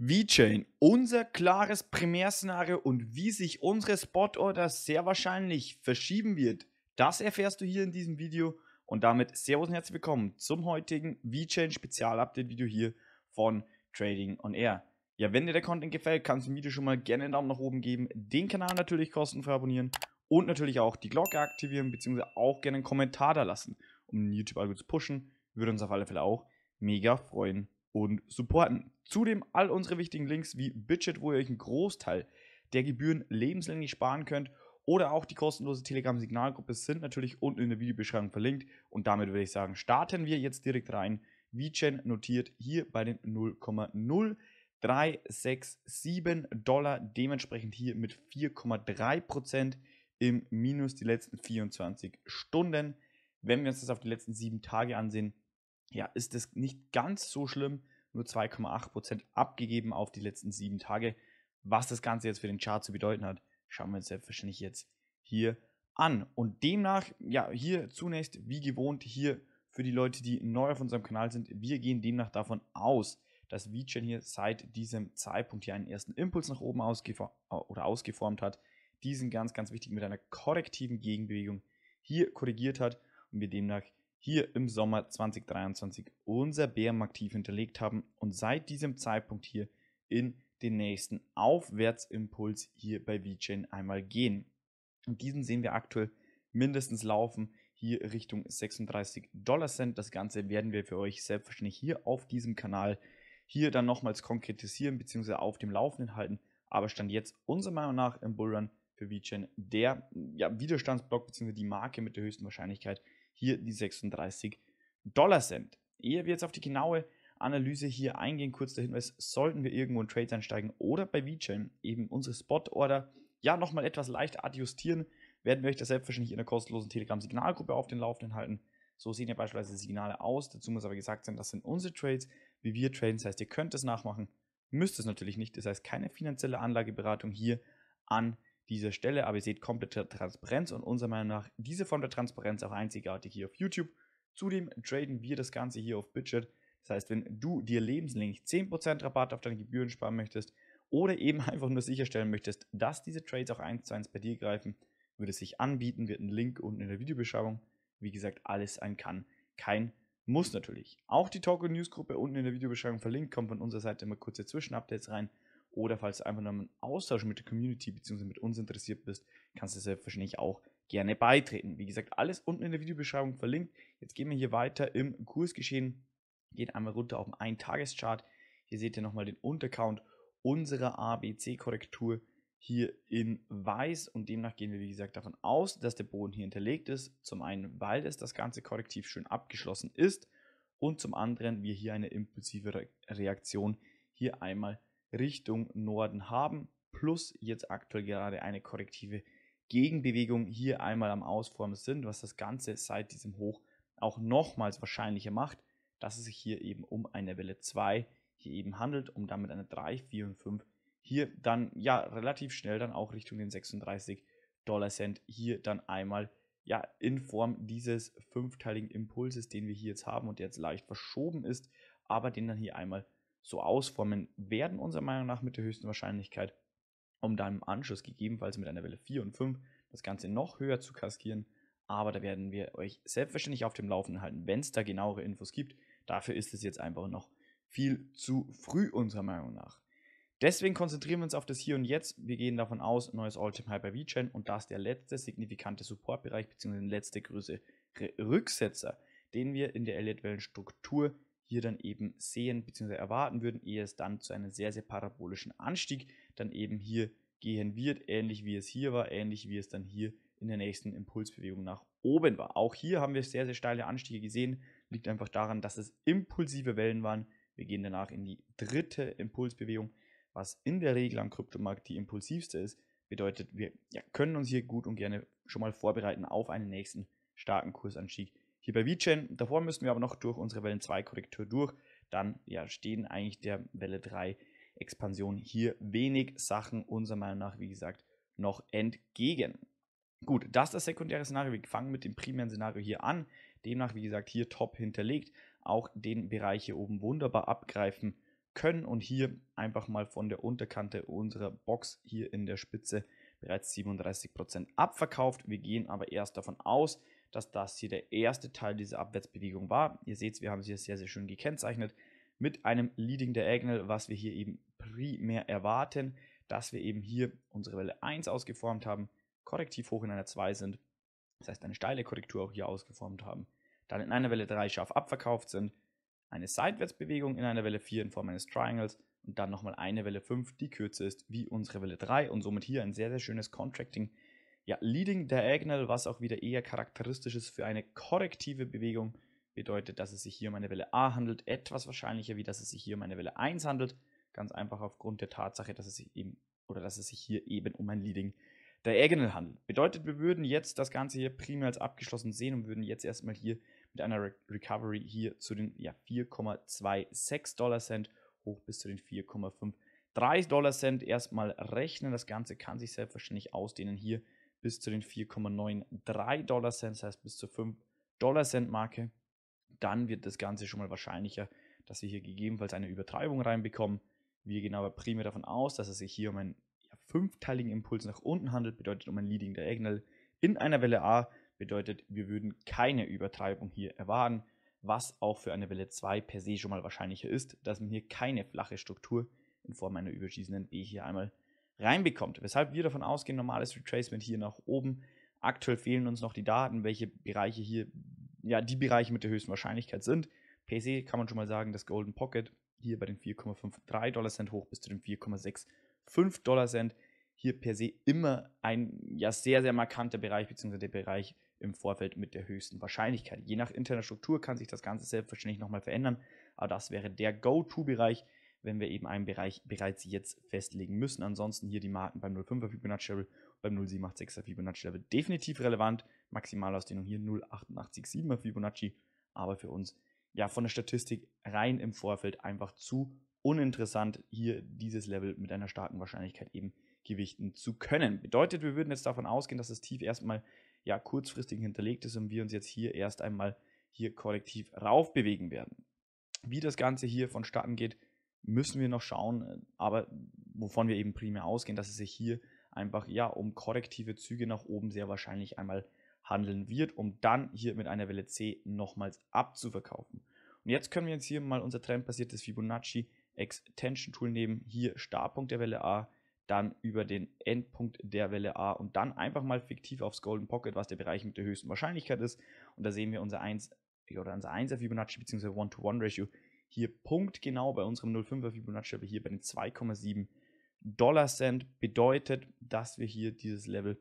VeChain, unser klares Primärszenario und wie sich unsere Spot Order sehr wahrscheinlich verschieben wird, das erfährst du hier in diesem Video und damit Servus und herzlich willkommen zum heutigen VeChain Spezialupdate Video hier von Trading on Air. Ja, wenn dir der Content gefällt, kannst du dem Video schon mal gerne einen Daumen nach oben geben, den Kanal natürlich kostenfrei abonnieren und natürlich auch die Glocke aktivieren bzw. auch gerne einen Kommentar da lassen, um den YouTube-Algo zu pushen, würde uns auf alle Fälle auch mega freuen und supporten. Zudem all unsere wichtigen Links wie Budget, wo ihr euch einen Großteil der Gebühren lebenslänglich sparen könnt oder auch die kostenlose Telegram-Signalgruppe sind natürlich unten in der Videobeschreibung verlinkt. Und damit würde ich sagen, starten wir jetzt direkt rein. VeChain notiert hier bei den 0,0367 Dollar, dementsprechend hier mit 4,3% im Minus die letzten 24 Stunden. Wenn wir uns das auf die letzten sieben Tage ansehen, ja, ist das nicht ganz so schlimm nur 2,8% abgegeben auf die letzten sieben Tage. Was das Ganze jetzt für den Chart zu bedeuten hat, schauen wir uns selbstverständlich jetzt hier an. Und demnach, ja, hier zunächst wie gewohnt, hier für die Leute, die neu auf unserem Kanal sind, wir gehen demnach davon aus, dass VeChain hier seit diesem Zeitpunkt hier einen ersten Impuls nach oben ausgeformt, äh, oder ausgeformt hat, diesen ganz, ganz wichtig mit einer korrektiven Gegenbewegung hier korrigiert hat und wir demnach hier im Sommer 2023 unser Bärenmarktiv hinterlegt haben und seit diesem Zeitpunkt hier in den nächsten Aufwärtsimpuls hier bei VeChain einmal gehen. Und diesen sehen wir aktuell mindestens laufen hier Richtung 36 Dollar Cent. Das Ganze werden wir für euch selbstverständlich hier auf diesem Kanal hier dann nochmals konkretisieren bzw. auf dem Laufenden halten. Aber stand jetzt unserer Meinung nach im Bullrun für VeChain der ja, Widerstandsblock bzw. die Marke mit der höchsten Wahrscheinlichkeit hier die 36 Dollar Cent. Ehe wir jetzt auf die genaue Analyse hier eingehen, kurz der Hinweis, sollten wir irgendwo in Trades einsteigen oder bei VeChain eben unsere Spot-Order ja nochmal etwas leicht adjustieren, werden wir euch das selbstverständlich in der kostenlosen Telegram-Signalgruppe auf den Laufenden halten. So sehen ja beispielsweise Signale aus. Dazu muss aber gesagt sein, das sind unsere Trades, wie wir traden. Das heißt, ihr könnt es nachmachen, müsst es natürlich nicht. Das heißt, keine finanzielle Anlageberatung hier an dieser Stelle, aber ihr seht komplette Transparenz und unserer Meinung nach diese Form der Transparenz auch einzigartig hier auf YouTube. Zudem traden wir das Ganze hier auf Budget. Das heißt, wenn du dir lebenslänglich 10% Rabatt auf deine Gebühren sparen möchtest oder eben einfach nur sicherstellen möchtest, dass diese Trades auch eins zu eins bei dir greifen, würde es sich anbieten, wird ein Link unten in der Videobeschreibung. Wie gesagt, alles ein Kann, kein Muss natürlich. Auch die Talk News Gruppe unten in der Videobeschreibung verlinkt, kommt von unserer Seite immer kurze Zwischenupdates rein oder falls du einfach nur einen Austausch mit der Community bzw. mit uns interessiert bist, kannst du selbstverständlich auch gerne beitreten. Wie gesagt, alles unten in der Videobeschreibung verlinkt. Jetzt gehen wir hier weiter im Kursgeschehen. Geht einmal runter auf den Ein-Tages-Chart. Hier seht ihr nochmal den Untercount unserer ABC-Korrektur hier in weiß und demnach gehen wir wie gesagt davon aus, dass der Boden hier hinterlegt ist. Zum einen, weil es das ganze korrektiv schön abgeschlossen ist und zum anderen wir hier eine impulsive Reaktion hier einmal Richtung Norden haben, plus jetzt aktuell gerade eine korrektive Gegenbewegung hier einmal am Ausformen sind, was das Ganze seit diesem Hoch auch nochmals wahrscheinlicher macht, dass es sich hier eben um eine Welle 2 hier eben handelt, um damit eine 3, 4 und 5 hier dann ja relativ schnell dann auch Richtung den 36 Dollar Cent hier dann einmal ja in Form dieses fünfteiligen Impulses, den wir hier jetzt haben und der jetzt leicht verschoben ist, aber den dann hier einmal so ausformen werden, unserer Meinung nach mit der höchsten Wahrscheinlichkeit, um dann im Anschluss gegebenenfalls mit einer Welle 4 und 5 das Ganze noch höher zu kaskieren. Aber da werden wir euch selbstverständlich auf dem Laufenden halten, wenn es da genauere Infos gibt. Dafür ist es jetzt einfach noch viel zu früh, unserer Meinung nach. Deswegen konzentrieren wir uns auf das Hier und Jetzt. Wir gehen davon aus, neues All-Time High bei VeChain und das der letzte signifikante Supportbereich bzw. letzte größere Rücksetzer, den wir in der Elliott-Wellenstruktur hier dann eben sehen bzw. erwarten würden, ehe es dann zu einem sehr, sehr parabolischen Anstieg dann eben hier gehen wird, ähnlich wie es hier war, ähnlich wie es dann hier in der nächsten Impulsbewegung nach oben war. Auch hier haben wir sehr, sehr steile Anstiege gesehen, liegt einfach daran, dass es impulsive Wellen waren. Wir gehen danach in die dritte Impulsbewegung, was in der Regel am Kryptomarkt die impulsivste ist. Bedeutet, wir ja, können uns hier gut und gerne schon mal vorbereiten auf einen nächsten starken Kursanstieg, hier bei VeChain. Davor müssen wir aber noch durch unsere Wellen 2 Korrektur durch. Dann ja, stehen eigentlich der Welle 3 Expansion hier wenig Sachen unserer Meinung nach, wie gesagt, noch entgegen. Gut, das ist das sekundäre Szenario. Wir fangen mit dem primären Szenario hier an. Demnach, wie gesagt, hier top hinterlegt. Auch den Bereich hier oben wunderbar abgreifen können und hier einfach mal von der Unterkante unserer Box hier in der Spitze bereits 37% abverkauft. Wir gehen aber erst davon aus, dass das hier der erste Teil dieser Abwärtsbewegung war. Ihr seht, wir haben es hier sehr, sehr schön gekennzeichnet mit einem Leading Diagonal, was wir hier eben primär erwarten, dass wir eben hier unsere Welle 1 ausgeformt haben, korrektiv hoch in einer 2 sind, das heißt eine steile Korrektur auch hier ausgeformt haben, dann in einer Welle 3 scharf abverkauft sind, eine Seitwärtsbewegung in einer Welle 4 in Form eines Triangles und dann nochmal eine Welle 5, die kürzer ist wie unsere Welle 3 und somit hier ein sehr, sehr schönes Contracting ja, Leading Diagonal, was auch wieder eher charakteristisch ist für eine korrektive Bewegung, bedeutet, dass es sich hier um eine Welle A handelt, etwas wahrscheinlicher, wie dass es sich hier um eine Welle 1 handelt. Ganz einfach aufgrund der Tatsache, dass es sich eben oder dass es sich hier eben um ein Leading Diagonal handelt. Bedeutet, wir würden jetzt das Ganze hier primär als abgeschlossen sehen und würden jetzt erstmal hier mit einer Re Recovery hier zu den ja, 4,26 Dollar Cent hoch bis zu den 4,53 Dollar Cent erstmal rechnen. Das Ganze kann sich selbstverständlich ausdehnen hier bis zu den 4,93 Dollar Cent, das heißt bis zur 5 Dollar Cent Marke, dann wird das Ganze schon mal wahrscheinlicher, dass wir hier gegebenenfalls eine Übertreibung reinbekommen. Wir gehen aber primär davon aus, dass es sich hier um einen ja, fünfteiligen Impuls nach unten handelt, bedeutet um ein Leading Diagonal in einer Welle A, bedeutet, wir würden keine Übertreibung hier erwarten, was auch für eine Welle 2 per se schon mal wahrscheinlicher ist, dass man hier keine flache Struktur in Form einer überschießenden B hier einmal reinbekommt. Weshalb wir davon ausgehen, normales Retracement hier nach oben. Aktuell fehlen uns noch die Daten, welche Bereiche hier, ja, die Bereiche mit der höchsten Wahrscheinlichkeit sind. PC kann man schon mal sagen, das Golden Pocket hier bei den 4,53 Dollar Cent hoch bis zu den 4,65 Dollar Cent. Hier per se immer ein ja sehr, sehr markanter Bereich, beziehungsweise der Bereich im Vorfeld mit der höchsten Wahrscheinlichkeit. Je nach interner Struktur kann sich das Ganze selbstverständlich nochmal verändern, aber das wäre der Go-To-Bereich, wenn wir eben einen Bereich bereits jetzt festlegen müssen. Ansonsten hier die Marken beim 05er Fibonacci Level, beim 0786er Fibonacci Level definitiv relevant. Maximalausdehnung hier 0887er Fibonacci, aber für uns ja von der Statistik rein im Vorfeld einfach zu uninteressant, hier dieses Level mit einer starken Wahrscheinlichkeit eben gewichten zu können. Bedeutet, wir würden jetzt davon ausgehen, dass das Tief erstmal ja kurzfristig hinterlegt ist und wir uns jetzt hier erst einmal hier kollektiv raufbewegen werden. Wie das Ganze hier vonstatten geht, müssen wir noch schauen, äh, aber wovon wir eben primär ausgehen, dass es sich hier einfach ja um korrektive Züge nach oben sehr wahrscheinlich einmal handeln wird, um dann hier mit einer Welle C nochmals abzuverkaufen. Und jetzt können wir jetzt hier mal unser trendbasiertes Fibonacci Extension Tool nehmen, hier Startpunkt der Welle A, dann über den Endpunkt der Welle A und dann einfach mal fiktiv aufs Golden Pocket, was der Bereich mit der höchsten Wahrscheinlichkeit ist. Und da sehen wir unser 1 oder unser 1er Fibonacci bzw. 1 to 1 ratio hier punktgenau bei unserem 0,5er Fibonacci, aber hier bei den 2,7 Dollar Cent bedeutet, dass wir hier dieses Level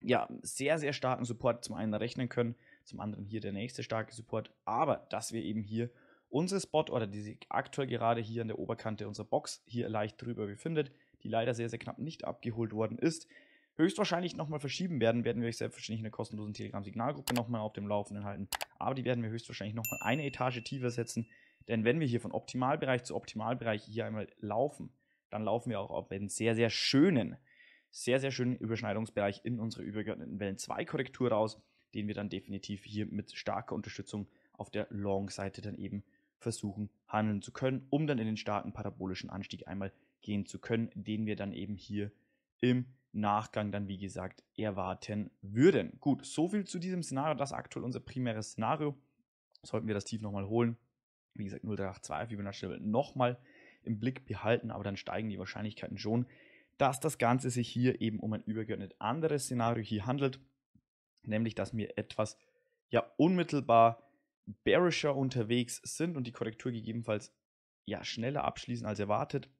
ja sehr, sehr starken Support zum einen rechnen können, zum anderen hier der nächste starke Support, aber dass wir eben hier unsere Spot oder die sich aktuell gerade hier an der Oberkante unserer Box hier leicht drüber befindet, die leider sehr, sehr knapp nicht abgeholt worden ist, höchstwahrscheinlich nochmal verschieben werden, werden wir euch selbstverständlich in der kostenlosen Telegram-Signalgruppe nochmal auf dem Laufenden halten, aber die werden wir höchstwahrscheinlich nochmal eine Etage tiefer setzen, denn wenn wir hier von Optimalbereich zu Optimalbereich hier einmal laufen, dann laufen wir auch auf einen sehr, sehr schönen, sehr, sehr schönen Überschneidungsbereich in unsere übergeordneten Wellen 2 Korrektur raus, den wir dann definitiv hier mit starker Unterstützung auf der Long-Seite dann eben versuchen handeln zu können, um dann in den starken parabolischen Anstieg einmal gehen zu können, den wir dann eben hier im Nachgang dann wie gesagt erwarten würden. Gut, so viel zu diesem Szenario, das aktuell unser primäres Szenario. Sollten wir das Tief nochmal holen, wie gesagt 0,382 Fibonacci-Level nochmal im Blick behalten, aber dann steigen die Wahrscheinlichkeiten schon, dass das Ganze sich hier eben um ein übergeordnet anderes Szenario hier handelt, nämlich dass wir etwas ja unmittelbar bearischer unterwegs sind und die Korrektur gegebenenfalls ja schneller abschließen als erwartet.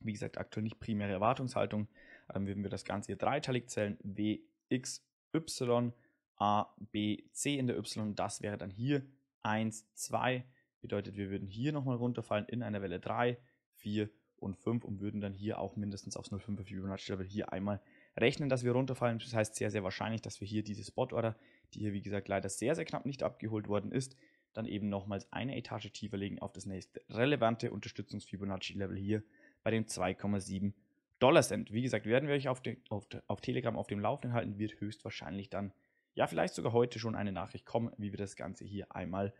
Wie gesagt, aktuell nicht primäre Erwartungshaltung, dann ähm, würden wir das Ganze hier dreiteilig zählen, W, X, Y, A, B, C in der Y, das wäre dann hier 1, 2, 3. Bedeutet, wir würden hier nochmal runterfallen in einer Welle 3, 4 und 5 und würden dann hier auch mindestens aufs 0,5er Fibonacci-Level hier einmal rechnen, dass wir runterfallen. Das heißt sehr, sehr wahrscheinlich, dass wir hier diese Spot-Order, die hier wie gesagt leider sehr, sehr knapp nicht abgeholt worden ist, dann eben nochmals eine Etage tiefer legen auf das nächste relevante Unterstützungs-Fibonacci-Level hier bei den 2,7 Dollar Cent. Wie gesagt, werden wir euch auf, den, auf, auf Telegram auf dem Laufenden halten, wird höchstwahrscheinlich dann, ja vielleicht sogar heute schon eine Nachricht kommen, wie wir das Ganze hier einmal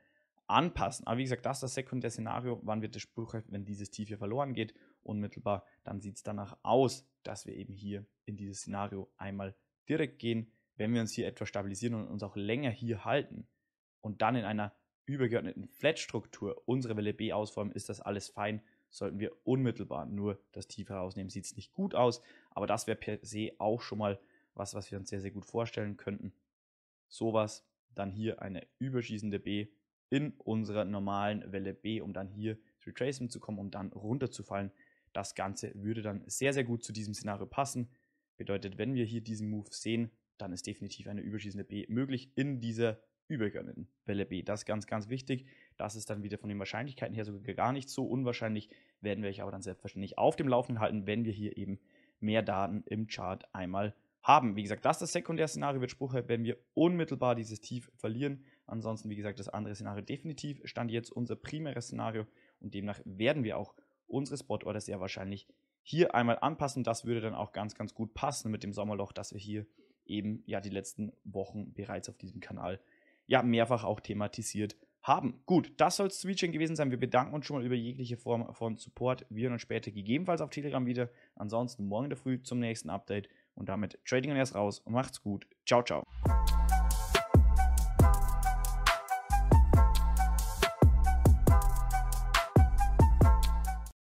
anpassen. Aber wie gesagt, das ist das Sekundärszenario. Wann wird der Spruch, halt, wenn dieses Tief hier verloren geht? Unmittelbar, dann sieht es danach aus, dass wir eben hier in dieses Szenario einmal direkt gehen. Wenn wir uns hier etwas stabilisieren und uns auch länger hier halten und dann in einer übergeordneten Flat-Struktur unsere Welle B ausformen, ist das alles fein. Sollten wir unmittelbar nur das Tief herausnehmen, sieht es nicht gut aus. Aber das wäre per se auch schon mal was, was wir uns sehr, sehr gut vorstellen könnten. Sowas, dann hier eine überschießende B in unserer normalen Welle B, um dann hier zu Retracement zu kommen, um dann runterzufallen. Das Ganze würde dann sehr, sehr gut zu diesem Szenario passen. Bedeutet, wenn wir hier diesen Move sehen, dann ist definitiv eine überschießende B möglich in dieser übergeordneten Welle B. Das ist ganz, ganz wichtig. Das ist dann wieder von den Wahrscheinlichkeiten her sogar gar nicht so unwahrscheinlich. Werden wir euch aber dann selbstverständlich auf dem Laufenden halten, wenn wir hier eben mehr Daten im Chart einmal haben. Wie gesagt, das ist das Sekundärszenario wird spruchreif, wenn wir unmittelbar dieses Tief verlieren. Ansonsten, wie gesagt, das andere Szenario definitiv stand jetzt unser primäres Szenario und demnach werden wir auch unsere Spot Order sehr wahrscheinlich hier einmal anpassen. Das würde dann auch ganz, ganz gut passen mit dem Sommerloch, das wir hier eben ja die letzten Wochen bereits auf diesem Kanal ja mehrfach auch thematisiert haben. Gut, das soll es zu gewesen sein. Wir bedanken uns schon mal über jegliche Form von Support. Wir hören uns später gegebenenfalls auf Telegram wieder. Ansonsten morgen in der Früh zum nächsten Update und damit Trading und erst raus. Macht's gut. Ciao, ciao.